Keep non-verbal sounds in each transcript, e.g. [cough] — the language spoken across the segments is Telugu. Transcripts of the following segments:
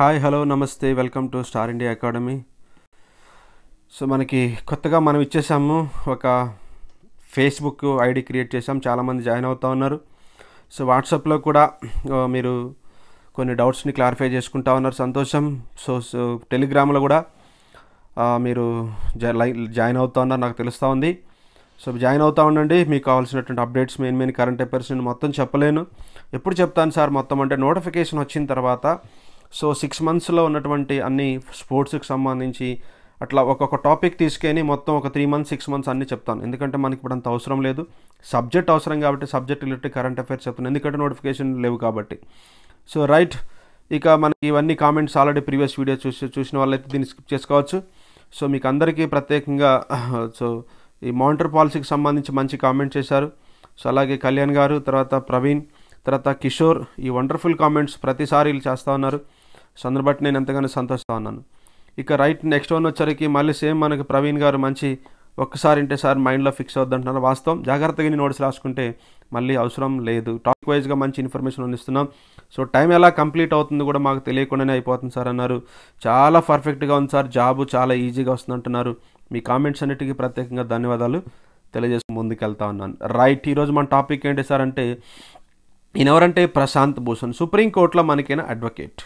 హాయ్ హలో నమస్తే welcome to star India academy so మనకి కొత్తగా మనం ఇచ్చేసాము ఒక ఫేస్బుక్ ఐడి క్రియేట్ చేసాం చాలామంది జాయిన్ అవుతూ ఉన్నారు సో వాట్సాప్లో కూడా మీరు కొన్ని డౌట్స్ని క్లారిఫై చేసుకుంటా ఉన్నారు సంతోషం సో సో టెలిగ్రామ్లో కూడా మీరు జాయిన్ అవుతా ఉన్నారు నాకు తెలుస్తూ ఉంది సో జాయిన్ అవుతూ ఉండండి మీకు కావాల్సినటువంటి updates main main current affairs నేను మొత్తం చెప్పలేను ఎప్పుడు చెప్తాను సార్ మొత్తం అంటే నోటిఫికేషన్ వచ్చిన తర్వాత సో సిక్స్ మంత్స్లో ఉన్నటువంటి అన్ని స్పోర్ట్స్కి సంబంధించి అట్లా ఒక్కొక్క టాపిక్ తీసుకొని మొత్తం ఒక త్రీ మంత్స్ సిక్స్ మంత్స్ అన్నీ చెప్తాను ఎందుకంటే మనకి ఇప్పుడు అంత అవసరం లేదు సబ్జెక్ట్ అవసరం కాబట్టి సబ్జెక్ట్ రిలేటెడ్ కరెంట్ అఫైర్స్ చెప్తాను ఎందుకంటే నోటిఫికేషన్ లేవు కాబట్టి సో రైట్ ఇక మనకి ఇవన్నీ కామెంట్స్ ఆల్రెడీ ప్రీవియస్ వీడియో చూసి చూసిన వాళ్ళైతే దీన్ని స్కిప్ చేసుకోవచ్చు సో మీకు అందరికీ ప్రత్యేకంగా [laughs] సో ఈ మానిటర్ పాలసీకి సంబంధించి మంచి కామెంట్ చేశారు సో అలాగే కళ్యాణ్ గారు తర్వాత ప్రవీణ్ తర్వాత కిషోర్ ఈ వండర్ఫుల్ కామెంట్స్ ప్రతిసారి చేస్తూ ఉన్నారు సందర్భ నేను ఎంతగానో సంతోషంగా ఉన్నాను ఇక రైట్ నెక్స్ట్ వన్ వచ్చరికి మళ్ళీ సేమ్ మనకి ప్రవీణ్ గారు మంచి ఒక్కసారి అంటే సార్ మైండ్లో ఫిక్స్ అవుద్దంటున్నారు వాస్తవం జాగ్రత్తగా నేను నోట్స్ రాసుకుంటే మళ్ళీ అవసరం లేదు టాపిక్ వైజ్గా మంచి ఇన్ఫర్మేషన్ అందిస్తున్నాం సో టైం ఎలా కంప్లీట్ అవుతుంది కూడా మాకు తెలియకుండానే అయిపోతుంది సార్ అన్నారు చాలా పర్ఫెక్ట్గా ఉంది సార్ జాబు చాలా ఈజీగా వస్తుంది అంటున్నారు మీ కామెంట్స్ అన్నిటికీ ప్రత్యేకంగా ధన్యవాదాలు తెలియజేసి ముందుకెళ్తా ఉన్నాను రైట్ ఈరోజు మన టాపిక్ ఏంటి సార్ అంటే ఈయనెవరంటే ప్రశాంత్ భూషణ్ సుప్రీంకోర్టులో మనకైనా అడ్వకేట్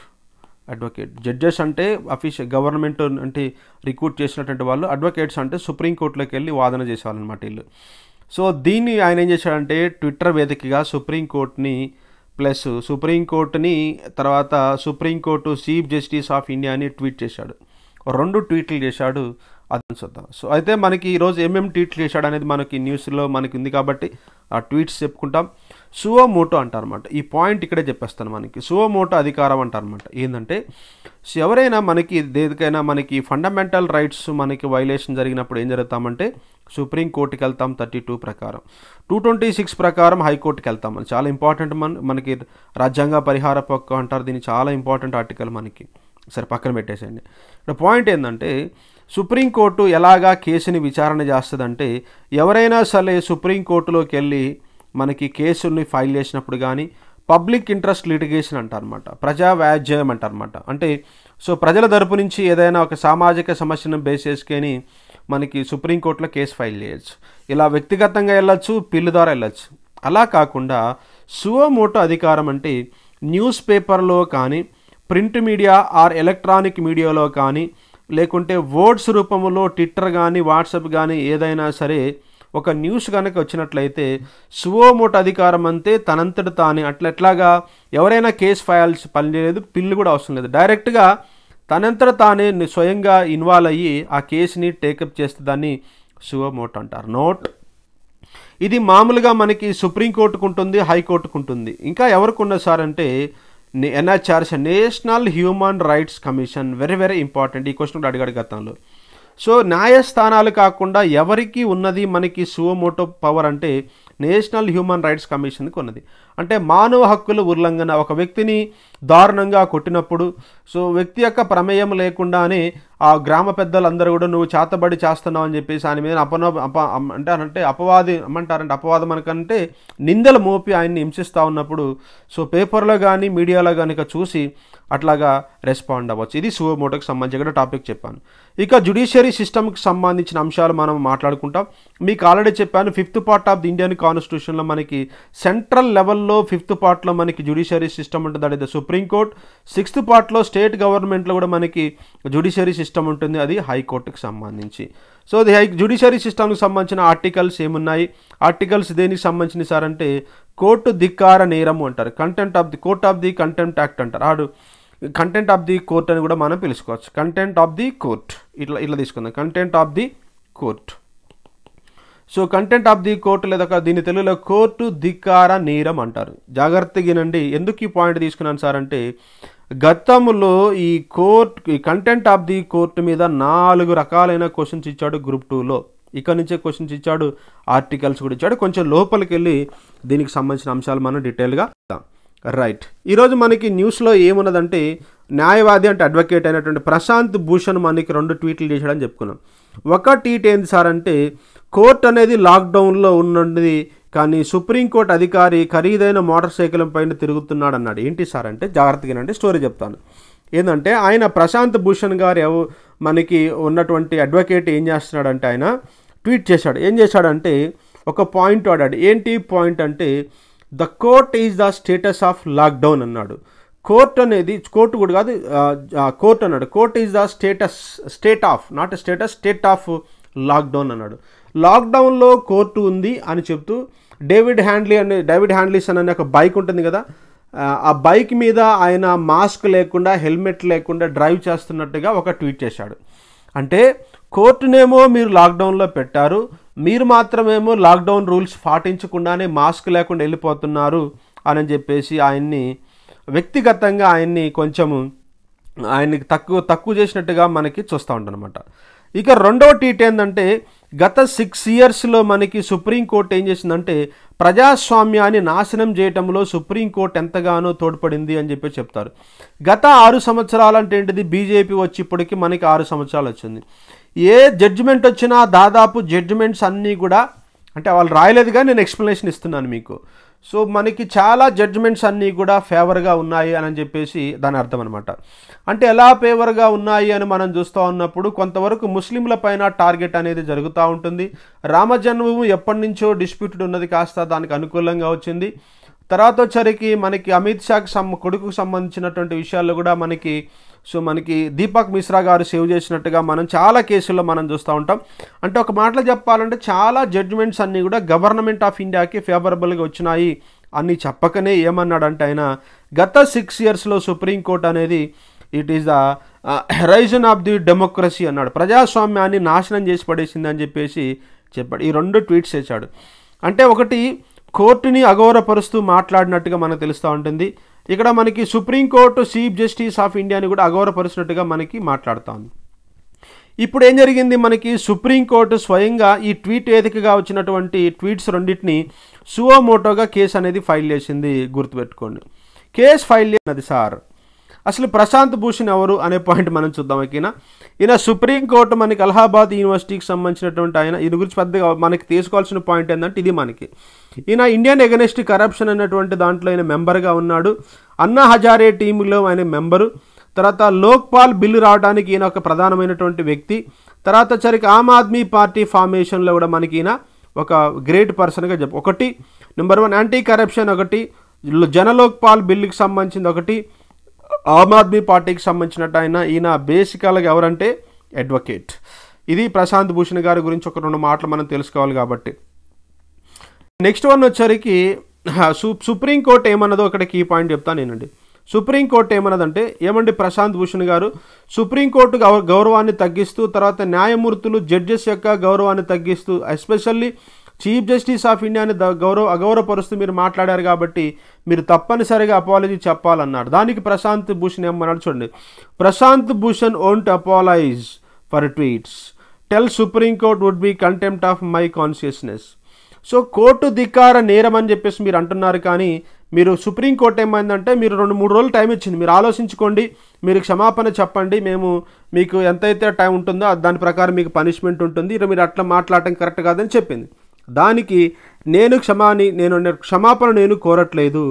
అడ్వకేట్ జడ్జెస్ అంటే అఫీషియల్ గవర్నమెంట్ అంటే రిక్రూట్ చేసినటువంటి వాళ్ళు అడ్వకేట్స్ అంటే సుప్రీంకోర్టులోకి వెళ్ళి వాదన చేసేవాళ్ళనమాట వీళ్ళు సో దీన్ని ఆయన ఏం చేశాడంటే ట్విట్టర్ వేదికగా సుప్రీంకోర్టుని ప్లస్ సుప్రీంకోర్టుని తర్వాత సుప్రీంకోర్టు చీఫ్ జస్టిస్ ఆఫ్ ఇండియాని ట్వీట్ చేశాడు రెండు ట్వీట్లు చేశాడు అది చూద్దాం సో అయితే మనకి ఈరోజు ఏమేమి ట్వీట్లు చేశాడు అనేది మనకి న్యూస్లో మనకి ఉంది కాబట్టి ఆ ట్వీట్స్ చెప్పుకుంటాం సువో మోటో అంటారన్నమాట ఈ పాయింట్ ఇక్కడే చెప్పేస్తాను మనకి సువో మోటో అధికారం అంటారన్నమాట ఏంటంటే సో ఎవరైనా మనకి దేనికైనా మనకి ఫండమెంటల్ రైట్స్ మనకి వైలేషన్ జరిగినప్పుడు ఏం జరుగుతామంటే సుప్రీంకోర్టుకి వెళ్తాం థర్టీ టూ ప్రకారం టూ ట్వంటీ సిక్స్ ప్రకారం హైకోర్టుకి వెళ్తాం చాలా ఇంపార్టెంట్ మన మనకి రాజ్యాంగ పరిహార పక్క అంటారు దీని చాలా ఇంపార్టెంట్ ఆర్టికల్ మనకి సరే పక్కన పెట్టేసేయండి ఇక్కడ పాయింట్ ఏంటంటే సుప్రీంకోర్టు ఎలాగా కేసుని విచారణ చేస్తుందంటే ఎవరైనా సరే సుప్రీంకోర్టులోకి వెళ్ళి మనకి కేసుల్ని ఫైల్ చేసినప్పుడు కానీ పబ్లిక్ ఇంట్రెస్ట్ లిటిగేషన్ అంటారనమాట ప్రజా వ్యాజ్యం అంటారనమాట అంటే సో ప్రజల తరపు నుంచి ఏదైనా ఒక సామాజిక సమస్యను బేస్ చేసుకొని మనకి సుప్రీంకోర్టులో కేసు ఫైల్ చేయొచ్చు ఇలా వ్యక్తిగతంగా వెళ్ళొచ్చు పిల్లు ద్వారా వెళ్ళొచ్చు అలా కాకుండా సువమోటో అధికారం అంటే న్యూస్ పేపర్లో కానీ ప్రింట్ మీడియా ఆర్ ఎలక్ట్రానిక్ మీడియాలో కానీ లేకుంటే వర్డ్స్ రూపంలో ట్విట్టర్ కానీ వాట్సాప్ కానీ ఏదైనా సరే ఒక న్యూస్ కనుక వచ్చినట్లయితే సువోమోట అధికారం అంతే తనంతట తానే ఎట్లాగా ఎవరైనా కేసు ఫైల్స్ పనిచేయలేదు పిల్లు కూడా అవసరం లేదు డైరెక్ట్గా తనంతట తానే స్వయంగా ఇన్వాల్వ్ అయ్యి ఆ కేసుని టేకప్ చేస్తే దాన్ని సువోమోట్ అంటారు నోట్ ఇది మామూలుగా మనకి సుప్రీంకోర్టుకు ఉంటుంది హైకోర్టుకు ఉంటుంది ఇంకా ఎవరికి ఉన్న సార్ అంటే NHRC national human rights commission very very important ఈ క్వశ్చన్ కూడా అడిగాడు గతంలో సో న్యాయస్థానాలు కాకుండా ఎవరికి ఉన్నది మనకి సువమోటో పవర్ అంటే నేషనల్ హ్యూమన్ రైట్స్ కమిషన్కి ఉన్నది అంటే మానవ హక్కుల ఉల్లంఘన ఒక వ్యక్తిని దారుణంగా కొట్టినప్పుడు సో వ్యక్తి యొక్క ప్రమేయం లేకుండానే ఆ గ్రామ పెద్దలందరూ కూడా నువ్వు చేతబడి చేస్తున్నావు అని చెప్పేసి ఆయన మీద అపనో అప అంటే అంటే అపవాది అమ్మంటారంటే అపవాదం అనకంటే నిందలు మోపి ఆయన్ని హింసిస్తూ ఉన్నప్పుడు సో పేపర్లో కానీ మీడియాలో కనుక చూసి అట్లాగా రెస్పాండ్ అవ్వచ్చు ఇది సువమోటోకి సంబంధించిన టాపిక్ చెప్పాను ఇక జుడిషియరీ సిస్టమ్కి సంబంధించిన అంశాలు మనం మాట్లాడుకుంటాం మీకు ఆల్రెడీ చెప్పాను fifth part of the Indian కాన్స్టిట్యూషన్లో మనకి సెంట్రల్ లెవెల్లో ఫిఫ్త్ పార్ట్లో మనకి జుడిషియరీ సిస్టమ్ ఉంటుంది అది సుప్రీంకోర్టు సిక్స్త్ పార్ట్లో స్టేట్ గవర్నమెంట్లో కూడా మనకి జుడిషియరీ సిస్టమ్ సిస్టమ్ ఉంటుంది అది హైకోర్టుకు సంబంధించి సో ది హై జ్యుడిషియరీ సిస్టమ్కి సంబంధించిన ఆర్టికల్స్ ఏమున్నాయి ఆర్టికల్స్ దేనికి సంబంధించిన సార్ అంటే కోర్టు ధిక్కార నేరం అంటారు content of the court of the contempt act అంటారు ఆడు కంటెంట్ ఆఫ్ ది కోర్ట్ అని కూడా మనం పిలుచుకోవచ్చు కంటెంట్ ఆఫ్ ది కోర్ట్ ఇట్లా ఇట్లా తీసుకుందాం content of the court so content of the court లేదా దీని తెలుగులో కోర్టు ధిక్కార నేరం అంటారు జాగ్రత్తగా వినండి ఎందుకు ఈ పాయింట్ తీసుకున్నాను సార్ అంటే గతంలో ఈ కోర్ట్ ఈ కంటెంట్ ఆఫ్ ది కోర్టు మీద నాలుగు రకాలైన క్వశ్చన్స్ ఇచ్చాడు గ్రూప్ టూలో ఇక్కడ నుంచే క్వశ్చన్స్ ఇచ్చాడు ఆర్టికల్స్ కూడా ఇచ్చాడు కొంచెం లోపలికి వెళ్ళి దీనికి సంబంధించిన అంశాలు మనం డీటెయిల్గా రైట్ ఈరోజు మనకి న్యూస్లో ఏమున్నదంటే న్యాయవాది అంటే అడ్వకేట్ అయినటువంటి ప్రశాంత్ భూషణ్ మనకి రెండు ట్వీట్లు చేశాడని చెప్పుకున్నాం ఒక ట్వీట్ ఏంది సార్ అంటే కోర్ట్ అనేది లాక్డౌన్లో ఉన్నది కానీ సుప్రీంకోర్టు అధికారి ఖరీదైన మోటార్ సైకిల్ పైన తిరుగుతున్నాడు అన్నాడు ఏంటి సార్ అంటే జాగ్రత్తగా అంటే స్టోరీ చెప్తాను ఏంటంటే ఆయన ప్రశాంత్ భూషణ్ గారు మనకి ఉన్నటువంటి అడ్వకేట్ ఏం చేస్తున్నాడంటే ఆయన ట్వీట్ చేశాడు ఏం చేశాడంటే ఒక పాయింట్ ఆడాడు ఏంటి పాయింట్ అంటే the court is the status of lockdown అన్నాడు కోర్ట్ అనేది కోర్టు కూడా కాదు కోర్ట్ అన్నాడు court is the status state of not status state of lockdown అన్నాడు లాక్డౌన్లో కోర్టు ఉంది అని చెప్తూ డేవిడ్ హ్యాండ్లీ అనే డేవిడ్ హ్యాండ్లీసన్ అనే ఒక బైక్ ఉంటుంది కదా ఆ బైక్ మీద ఆయన మాస్క్ లేకుండా హెల్మెట్ లేకుండా డ్రైవ్ చేస్తున్నట్టుగా ఒక ట్వీట్ చేశాడు అంటే కోర్టునేమో మీరు లాక్డౌన్లో పెట్టారు మీరు మాత్రమేమో లాక్డౌన్ రూల్స్ పాటించకుండానే మాస్క్ లేకుండా వెళ్ళిపోతున్నారు అని చెప్పేసి ఆయన్ని వ్యక్తిగతంగా ఆయన్ని కొంచెము ఆయనకి తక్కువ తక్కువ చేసినట్టుగా మనకి చూస్తూ ఉంటానమాట ఇక రెండవ టీట్ ఏంటంటే గత సిక్స్ ఇయర్స్లో మనకి సుప్రీంకోర్టు ఏం చేసిందంటే ప్రజాస్వామ్యాన్ని నాశనం చేయటంలో సుప్రీంకోర్టు ఎంతగానో తోడ్పడింది అని చెప్పి చెప్తారు గత ఆరు సంవత్సరాలు అంటే ఏంటిది బీజేపీ వచ్చి ఇప్పటికి మనకి ఆరు సంవత్సరాలు వచ్చింది ఏ జడ్జిమెంట్ వచ్చినా దాదాపు జడ్జిమెంట్స్ అన్నీ కూడా అంటే వాళ్ళు రాయలేదు కానీ నేను ఎక్స్ప్లెనేషన్ ఇస్తున్నాను మీకు సో మనకి చాలా జడ్జ్మెంట్స్ అన్నీ కూడా ఫేవర్గా ఉన్నాయి అని చెప్పేసి దాని అర్థం అనమాట అంటే ఎలా ఫేవర్గా ఉన్నాయి అని మనం చూస్తూ ఉన్నప్పుడు కొంతవరకు ముస్లింల పైన టార్గెట్ అనేది జరుగుతూ ఉంటుంది జన్మభూమి ఎప్పటి నుంచో డిస్ప్యూటెడ్ ఉన్నది కాస్త దానికి అనుకూలంగా వచ్చింది తర్వాత వచ్చరికి మనకి అమిత్ షాకి సమ్ కొడుకుకు సంబంధించినటువంటి విషయాల్లో కూడా మనకి సో మనకి దీపక్ మిశ్రా గారు సేవ్ చేసినట్టుగా మనం చాలా కేసుల్లో మనం చూస్తూ ఉంటాం అంటే ఒక మాటలో చెప్పాలంటే చాలా జడ్జిమెంట్స్ అన్నీ కూడా గవర్నమెంట్ ఆఫ్ ఇండియాకి ఫేవరబుల్గా వచ్చినాయి అన్నీ చెప్పకనే ఏమన్నాడంటే ఆయన గత సిక్స్ ఇయర్స్లో సుప్రీంకోర్టు అనేది it is the horizon of the democracy అన్నాడు ప్రజాస్వామ్యాన్ని నాశనం చేసి పడేసింది అని చెప్పేసి చెప్పాడు ఈ రెండు ట్వీట్స్ చేశాడు అంటే ఒకటి కోర్టుని అగౌరవపరుస్తూ మాట్లాడినట్టుగా మనకు తెలుస్తూ ఉంటుంది ఇక్కడ మనకి సుప్రీంకోర్టు చీఫ్ జస్టిస్ ఆఫ్ ఇండియాని కూడా అగౌరవపరిచినట్టుగా మనకి మాట్లాడుతాను ఇప్పుడు ఏం జరిగింది మనకి సుప్రీంకోర్టు స్వయంగా ఈ ట్వీట్ వేదికగా వచ్చినటువంటి ట్వీట్స్ రెండింటిని సువోమోటోగా కేసు అనేది ఫైల్ చేసింది గుర్తుపెట్టుకోండి కేసు ఫైల్ చేసినది సార్ అసలు ప్రశాంత్ భూషణ్ ఎవరు అనే పాయింట్ మనం చూద్దాం ఈయన ఈయన సుప్రీంకోర్టు మనకి అలహాబాద్ యూనివర్సిటీకి సంబంధించినటువంటి ఆయన ఈయన గురించి పెద్దగా మనకి తీసుకోవాల్సిన పాయింట్ ఏంటంటే ఇది మనకి ఈయన ఇండియన్ ఎగనెస్ట్ కరప్షన్ అనేటువంటి దాంట్లో ఆయన మెంబర్గా ఉన్నాడు అన్నా హజారే టీంలో ఆయన మెంబరు తర్వాత లోక్పాల్ బిల్లు రావడానికి ఈయన ఒక ప్రధానమైనటువంటి వ్యక్తి తర్వాత సరికి ఆమ్ ఆద్మీ పార్టీ ఫార్మేషన్లో కూడా మనకి ఈయన ఒక గ్రేట్ పర్సన్గా చెప్ ఒకటి నెంబర్ వన్ యాంటీ కరప్షన్ ఒకటి జనలోక్పాల్ బిల్లుకి సంబంధించింది ఒకటి ఆమ్ ఆద్మీ పార్టీకి సంబంధించినట్టు ఆయన ఈయన బేసికల్గా ఎవరంటే అడ్వకేట్ ఇది ప్రశాంత్ భూషణ్ గారి గురించి ఒక రెండు మాటలు మనం తెలుసుకోవాలి కాబట్టి నెక్స్ట్ వన్ వచ్చరికి సు సుప్రీంకోర్టు ఏమన్నదో ఒకటి కీ పాయింట్ చెప్తాను నేనండి సుప్రీంకోర్టు ఏమన్నదంటే ఏమండి ప్రశాంత్ భూషణ్ గారు సుప్రీంకోర్టు గౌరవాన్ని తగ్గిస్తూ తర్వాత న్యాయమూర్తులు జడ్జెస్ యొక్క గౌరవాన్ని తగ్గిస్తూ ఎస్పెషల్లీ చీఫ్ జస్టిస్ ఆఫ్ ఇండియాని గౌరవ అగౌరవపరుస్తూ మీరు మాట్లాడారు కాబట్టి మీరు తప్పనిసరిగా అపాలజీ చెప్పాలన్నారు దానికి ప్రశాంత్ భూషణ్ ఏమన్నాడు చూడండి Prashant Bhushan won't apologise for tweets tell supreme court would be contempt of my consciousness so court ధిక్కార నేరం అని చెప్పేసి మీరు అంటున్నారు కానీ మీరు సుప్రీంకోర్టు ఏమైందంటే మీరు రెండు మూడు రోజులు టైం ఇచ్చింది మీరు ఆలోచించుకోండి మీరు క్షమాపణ చెప్పండి మేము మీకు ఎంతైతే టైం ఉంటుందో దాని ప్రకారం మీకు పనిష్మెంట్ ఉంటుంది మీరు అట్లా మాట్లాడటం కరెక్ట్ కాదని చెప్పింది దానికి నేను క్షమాని నేను క్షమాపణ నేను కోరట్లేదు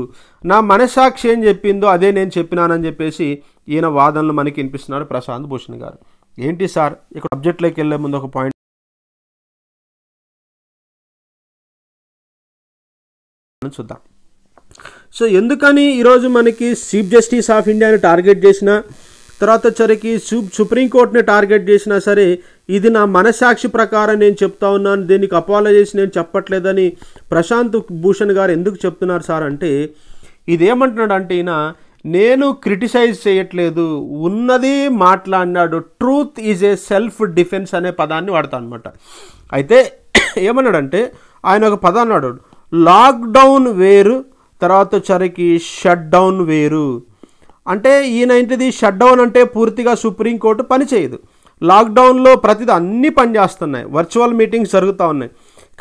నా మనస్సాక్షి ఏం చెప్పిందో అదే నేను చెప్పినానని చెప్పేసి ఈయన వాదనలు మనకి వినిపిస్తున్నారు ప్రశాంత్ భూషణ్ గారు ఏంటి సార్ ఇక్కడ అబ్జెక్ట్లోకి వెళ్ళే ముందు ఒక పాయింట్ చూద్దాం సో ఎందుకని ఈరోజు మనకి చీఫ్ జస్టిస్ ఆఫ్ ఇండియాని టార్గెట్ చేసిన తర్వాత వచ్చరికి సుప్రీంకోర్టుని టార్గెట్ చేసినా సరే ఇది నా మనసాక్షి ప్రకారం నేను చెప్తా ఉన్నాను దీనికి అపాలజీస్ నేను చెప్పట్లేదని ప్రశాంత్ భూషణ్ గారు ఎందుకు చెప్తున్నారు సార్ అంటే ఇదేమంటున్నాడు అంటే ఈయన నేను క్రిటిసైజ్ చేయట్లేదు ఉన్నది మాట్లాడినాడు truth is a self defence అనే పదాన్ని వాడతాను అనమాట అయితే [coughs] ఏమన్నాడంటే ఆయన ఒక పదాన్ని అన్నాడు లాక్డౌన్ వేరు తర్వాత వచ్చరికి షట్ డౌన్ వేరు అంటే ఈయన ఏంటిది షట్డౌన్ అంటే పూర్తిగా సుప్రీంకోర్టు పనిచేయదు లాక్డౌన్లో ప్రతిదీ అన్నీ పనిచేస్తున్నాయి వర్చువల్ మీటింగ్స్ జరుగుతూ ఉన్నాయి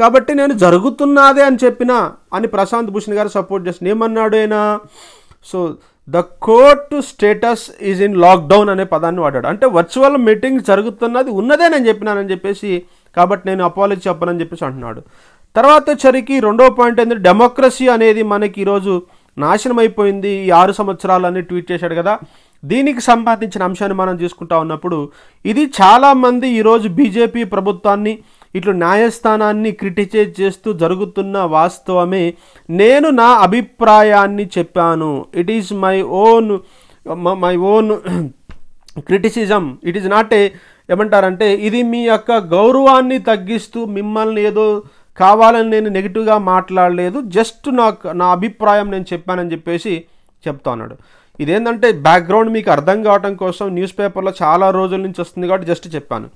కాబట్టి నేను జరుగుతున్నాదే అని చెప్పిన అని ప్రశాంత్ భూషణ్ గారు సపోర్ట్ చేసిన ఏమన్నాడు అయినా so the court status is in lockdown అనే పదాన్ని వాడాడు అంటే వర్చువల్ మీటింగ్ జరుగుతున్నది ఉన్నదే నేను చెప్పినానని చెప్పేసి కాబట్టి నేను అపాలజీ చెప్పనని చెప్పేసి అంటున్నాడు తర్వాత వచ్చరికి రెండో పాయింట్ ఏంటంటే డెమోక్రసీ అనేది మనకి ఈరోజు నాశనం అయిపోయింది ఈ ఆరు సంవత్సరాలన్నీ ట్వీట్ చేశాడు కదా దీనికి సంబంధించిన అంశాన్ని మనం తీసుకుంటా ఉన్నప్పుడు ఇది చాలామంది ఈరోజు బీజేపీ ప్రభుత్వాన్ని ఇట్లు న్యాయస్థానాన్ని క్రిటిసైజ్ చేస్తూ జరుగుతున్న వాస్తవమే నేను నా అభిప్రాయాన్ని చెప్పాను it is my own my own criticism it is not a ఏమంటారంటే ఇది మీ యొక్క గౌరవాన్ని తగ్గిస్తూ మిమ్మల్ని ఏదో కావాలని నేను నెగిటివ్గా మాట్లాడలేదు జస్ట్ నాకు నా అభిప్రాయం నేను చెప్పానని చెప్పేసి చెప్తా ఉన్నాడు ఇదేంటంటే బ్యాక్గ్రౌండ్ మీకు అర్థం కావటం కోసం న్యూస్ పేపర్లో చాలా రోజుల నుంచి వస్తుంది కాబట్టి జస్ట్ చెప్పాను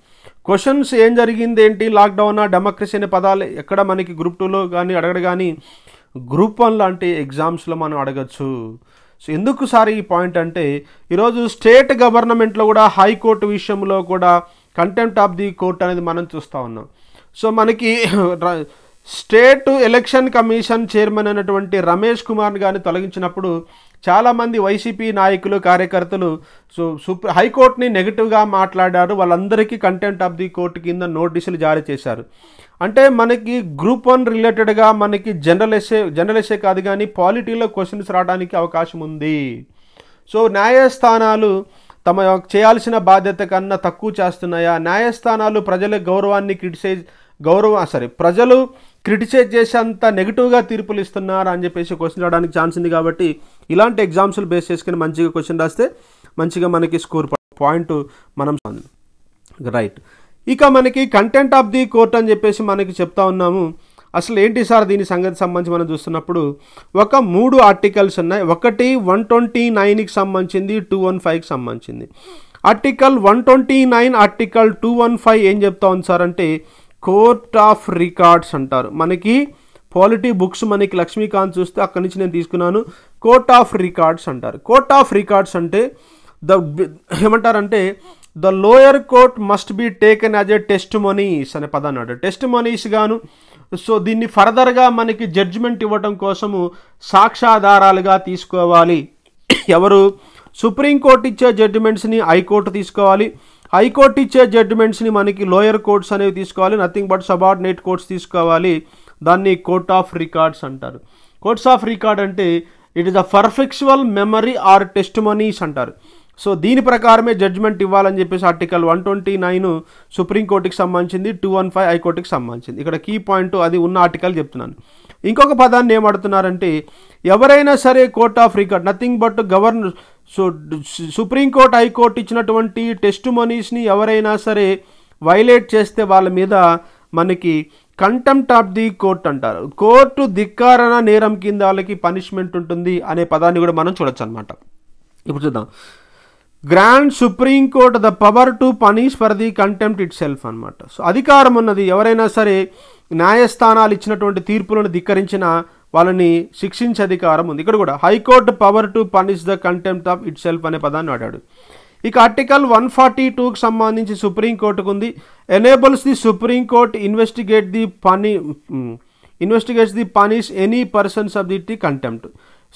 క్వశ్చన్స్ ఏం జరిగింది ఏంటి లాక్డౌనా డెమోక్రసీ అనే పదాలు ఎక్కడ మనకి గ్రూప్ టూలో కానీ అడగడు కానీ గ్రూప్ వన్ లాంటి ఎగ్జామ్స్లో మనం అడగచ్చు సో ఎందుకు సార్ ఈ పాయింట్ అంటే ఈరోజు స్టేట్ గవర్నమెంట్లో కూడా హైకోర్టు విషయంలో కూడా కంటెంప్ట్ ఆఫ్ ది కోర్ట్ అనేది మనం చూస్తూ ఉన్నాం సో మనకి స్టేట్ ఎలక్షన్ కమిషన్ చైర్మన్ అయినటువంటి రమేష్ కుమార్ని కానీ తొలగించినప్పుడు చాలామంది వైసీపీ నాయకులు కార్యకర్తలు సో సుప్రీ హైకోర్టుని నెగిటివ్గా మాట్లాడారు వాళ్ళందరికీ కంటెంట్ ఆఫ్ ది కోర్టు కింద నోటీసులు జారీ చేశారు అంటే మనకి గ్రూప్ వన్ రిలేటెడ్గా మనకి జనరల్ ఎస్ఏ జనరల్ ఎస్ఏ కాదు కానీ పాలిటీలో క్వశ్చన్స్ రావడానికి అవకాశం ఉంది సో న్యాయస్థానాలు తమ చేయాల్సిన బాధ్యత కన్నా తక్కువ చేస్తున్నాయా న్యాయస్థానాలు ప్రజల గౌరవాన్ని క్రిటిసైజ్ గౌరవ సారీ ప్రజలు క్రిటిసైజ్ అంత నెగిటివ్గా తీర్పులు ఇస్తున్నారు అని చెప్పేసి క్వశ్చన్ రావడానికి ఛాన్స్ ఉంది కాబట్టి ఇలాంటి ఎగ్జామ్స్లు బేస్ చేసుకుని మంచిగా క్వశ్చన్ రాస్తే మంచిగా మనకి స్కోర్ పాయింట్ మనం రైట్ ఇక మనకి కంటెంట్ ఆఫ్ ది కోర్ట్ అని చెప్పేసి మనకి చెప్తా ఉన్నాము అసలు ఏంటి సార్ దీని సంగతి సంబంధించి మనం చూస్తున్నప్పుడు ఒక మూడు ఆర్టికల్స్ ఉన్నాయి ఒకటి వన్ ట్వంటీ నైన్కి సంబంధించింది టూ వన్ ఫైవ్కి సంబంధించింది article one twenty nine article two one five ఏం చెప్తా ఉంది సార్ అంటే కోర్ట్ ఆఫ్ రికార్డ్స్ అంటారు మనకి పాలిటీ బుక్స్ మనకి లక్ష్మీకాంత్ చూస్తే అక్కడి నుంచి నేను తీసుకున్నాను కోర్ట్ ఆఫ్ రికార్డ్స్ అంటారు కోర్ట్ ఆఫ్ రికార్డ్స్ అంటే ద ఏమంటారంటే the lower court must be taken as a testimonies అనే పదాన్ని అన్నాడు టెస్ట్ మనీస్ గాను సో దీన్ని ఫర్దర్గా మనకి జడ్జిమెంట్ ఇవ్వటం కోసము సాక్ష్యాధారాలుగా తీసుకోవాలి ఎవరు సుప్రీంకోర్టు ఇచ్చే జడ్జిమెంట్స్ని హైకోర్టు తీసుకోవాలి హైకోర్టు ఇచ్చే జడ్జిమెంట్స్ని మనకి లోయర్ కోర్ట్స్ అనేవి తీసుకోవాలి నథింగ్ బట్ సబార్డినేట్ కోర్ట్స్ తీసుకోవాలి దాన్ని కోర్ట్ ఆఫ్ రికార్డ్స్ అంటారు కోర్ట్స్ ఆఫ్ రికార్డ్ అంటే it is a perpetual memory or testimonies అంటారు సో దీని ప్రకారమే జడ్జ్మెంట్ ఇవ్వాలని చెప్పేసి ఆర్టికల్ వన్ ట్వంటీ నైన్ సుప్రీంకోర్టుకి సంబంధించింది టూ వన్ ఫైవ్ హైకోర్టుకి సంబంధించింది ఇక్కడ కీ పాయింట్ అది ఉన్న ఆర్టికల్ చెప్తున్నాను ఇంకొక పదాన్ని ఏమడుతున్నారంటే ఎవరైనా సరే court of record nothing but governor so supreme court high court ఇచ్చినటువంటి టెస్ట్ మనీస్ని ఎవరైనా సరే వైలేట్ చేస్తే వాళ్ళ మీద మనకి కంటెంప్ట్ ఆఫ్ ది కోర్ట్ అంటారు కోర్టు ధిక్కారణ నేరం కింద వాళ్ళకి పనిష్మెంట్ ఉంటుంది అనే పదాన్ని కూడా మనం చూడొచ్చు అనమాట ఇప్పుడు చూద్దాం grand supreme court the power to punish for the contempt itself అనమాట సో అధికారం ఉన్నది ఎవరైనా సరే న్యాయస్థానాలు ఇచ్చినటువంటి తీర్పులను ధిక్కరించిన వాళ్ళని శిక్షించే అధికారం ఉంది ఇక్కడ కూడా high court power to punish the contempt of itself అనే పదాన్ని వాడాడు ఇక ఆర్టికల్ వన్ ఫార్టీ టూకి సంబంధించి సుప్రీంకోర్టుకు ఉంది enables the supreme court investigate the పని investigates the punish any person subject the contempt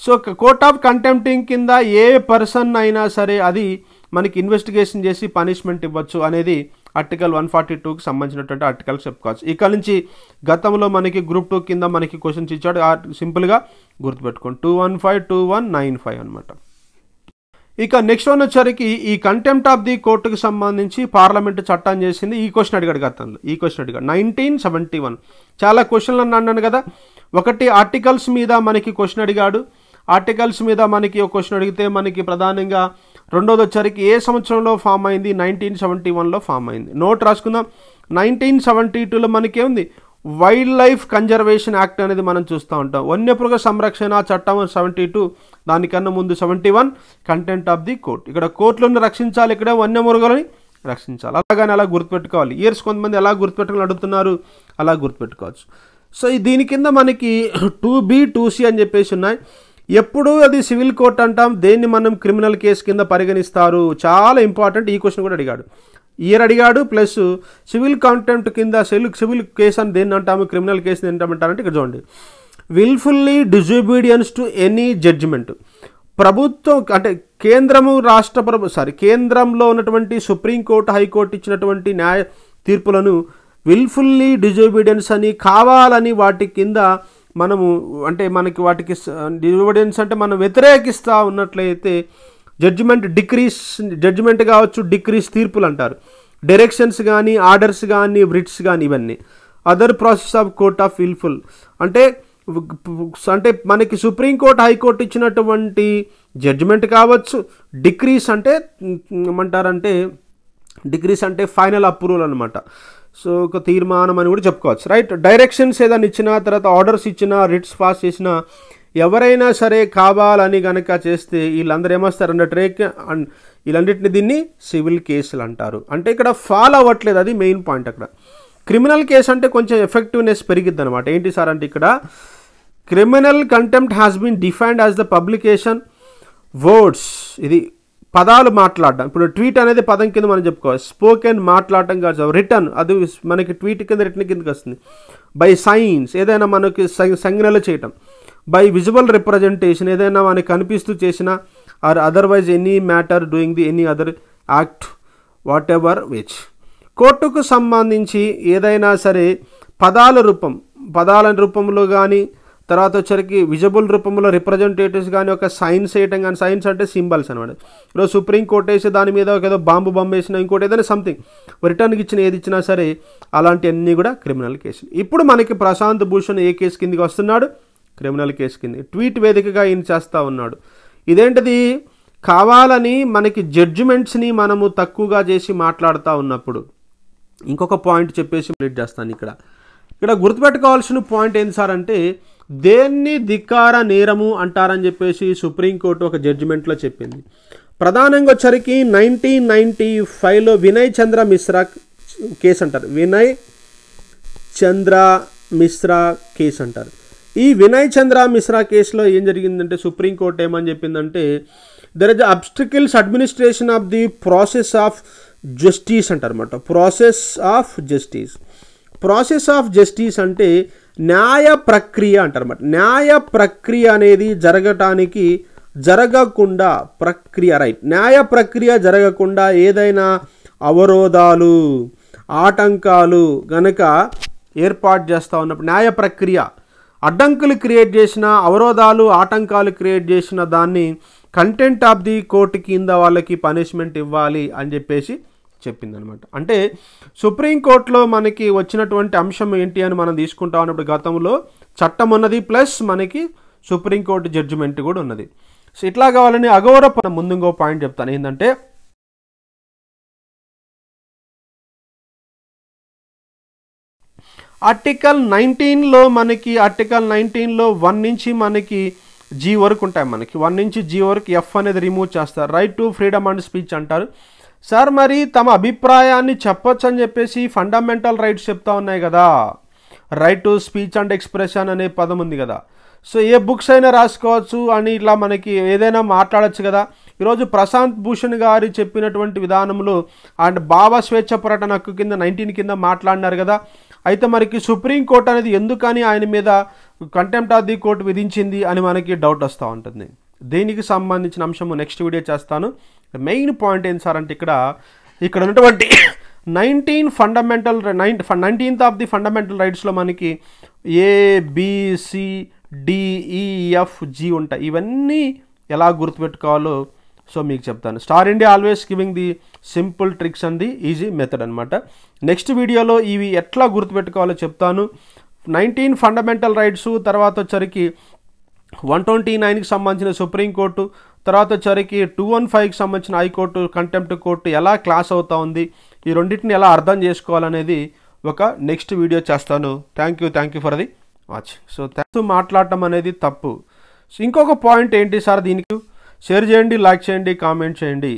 so court of contempting కింద ఏ పర్సన్ అయినా సరే అది మనకి ఇన్వెస్టిగేషన్ చేసి పనిష్మెంట్ ఇవ్వచ్చు అనేది ఆర్టికల్ వన్ ఫార్టీ టూకి సంబంధించినటువంటి ఆర్టికల్స్ చెప్పుకోవచ్చు ఇక్కడ నుంచి గతంలో మనకి గ్రూప్ టూ కింద మనకి క్వశ్చన్స్ ఇచ్చాడు సింపుల్గా గుర్తుపెట్టుకోండి two one five two one nine five అనమాట ఇక నెక్స్ట్ వన్ వచ్చరికి ఈ కంటెంప్ట్ ఆఫ్ ది కోర్టుకి సంబంధించి పార్లమెంటు చట్టం చేసింది ఈ క్వశ్చన్ అడిగాడు గతంలో ఈ క్వశ్చన్ అడిగాడు నైన్టీన్ సెవెంటీ వన్ చాలా క్వశ్చన్లు అన్నాను కదా ఒకటి ఆర్టికల్స్ మీద మనకి క్వశ్చన్ అడిగాడు ఆర్టికల్స్ మీద మనకి ఒక క్వశ్చన్ అడిగితే మనకి ప్రధానంగా రెండోది వచ్చరికి ఏ సంవత్సరంలో ఫామ్ అయింది నైన్టీన్ సెవెంటీ వన్లో ఫామ్ అయింది నోట్ రాసుకుందాం నైన్టీన్ సెవెంటీ టూలో మనకేముంది వైల్డ్ లైఫ్ కన్జర్వేషన్ యాక్ట్ అనేది మనం చూస్తూ ఉంటాం వన్యమృగ సంరక్షణ చట్టం సెవెంటీ టూ దానికన్నా ముందు seventy one content of the court ఇక్కడ కోర్టులను రక్షించాలి ఇక్కడ వన్యమృగాలని రక్షించాలి అలాగని అలా గుర్తుపెట్టుకోవాలి ఇయర్స్ కొంతమంది ఎలా గుర్తుపెట్టుకుని అడుగుతున్నారు అలా గుర్తుపెట్టుకోవచ్చు సో దీని కింద మనకి టూ బి టూ సి అని చెప్పేసి ఉన్నాయి ఎప్పుడు అది సివిల్ కోర్ట్ అంటాం దేన్ని మనం క్రిమినల్ కేసు కింద పరిగణిస్తారు చాలా ఇంపార్టెంట్ ఈ క్వశ్చన్ కూడా అడిగాడు ఇయర్ అడిగాడు ప్లస్ సివిల్ కంటెంప్ట్ కింద సెల్ సివిల్ కేసు అని దేన్ని అంటాము క్రిమినల్ కేసు ఏంటంటారంటే ఇక్కడ చూడండి wilfully disobedience to any judgement ప్రభుత్వం అంటే కేంద్రము రాష్ట్ర ప్రభు సారీ కేంద్రంలో ఉన్నటువంటి సుప్రీంకోర్టు హైకోర్టు ఇచ్చినటువంటి న్యాయ తీర్పులను విల్ఫుల్లీ డిజోబీడియన్స్ అని కావాలని వాటి కింద మనము అంటే మనకి వాటికి డివిడెన్స్ అంటే మనం వ్యతిరేకిస్తూ ఉన్నట్లయితే జడ్జిమెంట్ డిక్రీస్ జడ్జిమెంట్ కావచ్చు డిక్రీస్ తీర్పులు అంటారు డైరెక్షన్స్ కానీ ఆర్డర్స్ కానీ రిట్స్ కానీ ఇవన్నీ other process of court of wilful అంటే అంటే మనకి సుప్రీంకోర్టు హైకోర్టు ఇచ్చినటువంటి జడ్జిమెంట్ కావచ్చు డిక్రీస్ అంటే ఏమంటారంటే డిగ్రీస్ అంటే ఫైనల్ అప్రూవల్ అనమాట సో ఒక తీర్మానం అని కూడా చెప్పుకోవచ్చు రైట్ డైరెక్షన్స్ ఏదైనా ఇచ్చినా తర్వాత ఆర్డర్స్ ఇచ్చినా రిట్స్ పాస్ చేసినా ఎవరైనా సరే కావాలని కనుక చేస్తే వీళ్ళందరూ ఏమొస్తారు అన్న ట్రేక్ అండ్ వీళ్ళన్నింటిని దీన్ని సివిల్ కేసులు అంటారు అంటే ఇక్కడ ఫాలో అవ్వట్లేదు అది మెయిన్ పాయింట్ అక్కడ క్రిమినల్ కేసు అంటే కొంచెం ఎఫెక్టివ్నెస్ పెరిగిద్ది అనమాట ఏంటి సార్ అంటే ఇక్కడ criminal contempt has been defined as the publication words ఇది పదాలు మాట్లాడడం ఇప్పుడు ట్వీట్ అనేది పదం కింద మనం చెప్పుకోవాలి స్పోకెన్ మాట్లాడటం కాదు రిటర్న్ అది మనకి ట్వీట్ కింద రిటర్న్ కిందకి వస్తుంది బై సైన్స్ ఏదైనా మనకి సంజ్ఞలు చేయటం బై విజువల్ రిప్రజెంటేషన్ ఏదైనా మనకి కనిపిస్తూ చేసిన or otherwise any matter doing the any other act whatever which కోర్టుకు సంబంధించి ఏదైనా సరే పదాల రూపం పదాల రూపంలో కానీ తర్వాత వచ్చరికి విజబుల్ రూపంలో రిప్రజెంటేటివ్స్ కానీ ఒక సైన్స్ వేయటం కానీ సైన్స్ అంటే సింబల్స్ అనమాట ఇప్పుడు సుప్రీంకోర్టు వేసి దాని మీద ఒక ఏదో బాంబు బాంబు వేసిన ఇంకోటి ఏదైనా సంథింగ్ రిటర్న్కి ఇచ్చిన ఏది ఇచ్చినా సరే అలాంటివన్నీ కూడా క్రిమినల్ కేసులు ఇప్పుడు మనకి ప్రశాంత్ భూషణ్ ఏ కేసు కిందికి వస్తున్నాడు క్రిమినల్ కేసు కింది ట్వీట్ వేదికగా ఈయన చేస్తూ ఉన్నాడు ఇదేంటిది కావాలని మనకి జడ్జిమెంట్స్ని మనము తక్కువగా చేసి మాట్లాడుతూ ఉన్నప్పుడు ఇంకొక పాయింట్ చెప్పేసి లీడ్ చేస్తాను ఇక్కడ ఇక్కడ గుర్తుపెట్టుకోవాల్సిన పాయింట్ ఏంటి సార్ అంటే దేన్ని ధిక్కార నేరము అంటారని చెప్పేసి సుప్రీంకోర్టు ఒక జడ్జిమెంట్లో చెప్పింది ప్రధానంగా వచ్చరికి నైన్టీన్ నైన్టీ ఫైవ్లో వినయ్ చంద్ర మిశ్రా కేసు అంటారు వినయ్ చంద్ర మిశ్రా కేసు అంటారు ఈ వినయ్ చంద్ర మిశ్రా కేసులో ఏం జరిగిందంటే సుప్రీంకోర్టు ఏమని చెప్పిందంటే there is obstacles administration of the process of justice అంటారనమాట process of justice process of justice అంటే న్యాయ ప్రక్రియ అంటారన్నమాట న్యాయ ప్రక్రియ అనేది జరగటానికి జరగకుండా ప్రక్రియ రైట్ న్యాయ ప్రక్రియ జరగకుండా ఏదైనా అవరోధాలు ఆటంకాలు గనక ఏర్పాటు చేస్తూ ఉన్నప్పుడు న్యాయ ప్రక్రియ అడ్డంకులు క్రియేట్ చేసిన అవరోధాలు ఆటంకాలు క్రియేట్ చేసిన దాన్ని కంటెంట్ ఆఫ్ ది కోర్టు కింద వాళ్ళకి పనిష్మెంట్ ఇవ్వాలి అని చెప్పేసి చెప్పిందనమాట అంటే సుప్రీంకోర్టులో మనకి వచ్చినటువంటి అంశం ఏంటి అని మనం తీసుకుంటాం అన్నప్పుడు గతంలో చట్టం ఉన్నది ప్లస్ మనకి సుప్రీంకోర్టు జడ్జిమెంట్ కూడా ఉన్నది సో ఇట్లా కావాలని అగౌరవ ముందు ఇంకో పాయింట్ చెప్తాను ఏంటంటే ఆర్టికల్ నైన్టీన్లో మనకి ఆర్టికల్ నైన్టీన్లో వన్ నుంచి మనకి జీ వరకు ఉంటాయి మనకి వన్ నుంచి జీ వరకు ఎఫ్ అనేది రిమూవ్ చేస్తారు right to freedom and speech అంటారు సార్ మరి తమ అభిప్రాయాన్ని చెప్పొచ్చు అని చెప్పేసి ఫండమెంటల్ రైట్స్ చెప్తా ఉన్నాయి కదా right to speech and expression అనే పదం ఉంది కదా సో ఏ బుక్స్ అయినా రాసుకోవచ్చు అని ఇట్లా మనకి ఏదైనా మాట్లాడచ్చు కదా ఈరోజు ప్రశాంత్ భూషణ్ గారు చెప్పినటువంటి విధానంలో అండ్ భావ స్వేచ్ఛ పర్యటన హక్కు కింద నైన్టీన్ కింద మాట్లాడినారు కదా అయితే మనకి సుప్రీంకోర్టు అనేది ఎందుకని ఆయన మీద కంటెంప్ట్ ఆఫ్ ది కోర్టు విధించింది అని మనకి డౌట్ వస్తూ ఉంటుంది దీనికి సంబంధించిన అంశము నెక్స్ట్ వీడియో చేస్తాను మెయిన్ పాయింట్ ఏంటి సార్ అంటే ఇక్కడ ఇక్కడ ఉన్నటువంటి nineteen fundamental nine nineteenth of the fundamental రైట్స్లో మనకి ఏ బీసీ డిఈఎఫ్ జి ఉంటాయి ఇవన్నీ ఎలా గుర్తుపెట్టుకోవాలో సో మీకు చెప్తాను star India always giving the simple tricks and the easy method అనమాట నెక్స్ట్ వీడియోలో ఇవి ఎట్లా గుర్తుపెట్టుకోవాలో చెప్తాను నైన్టీన్ ఫండమెంటల్ రైట్స్ తర్వాత వచ్చరికి వన్ ట్వంటీ నైన్కి సంబంధించిన సుప్రీంకోర్టు తర్వాత వచ్చరికి టూ వన్ ఫైవ్కి సంబంధించిన హైకోర్టు కంటెంప్ట్ కోర్టు ఎలా క్లాస్ అవుతా ఉంది ఈ రెండింటిని ఎలా అర్థం చేసుకోవాలనేది ఒక నెక్స్ట్ వీడియో చేస్తాను thank you thank you for the watch so thank మాట్లాడటం అనేది తప్పు ఇంకొక పాయింట్ ఏంటి సార్ దీనికి షేర్ చేయండి లైక్ చేయండి కామెంట్ చేయండి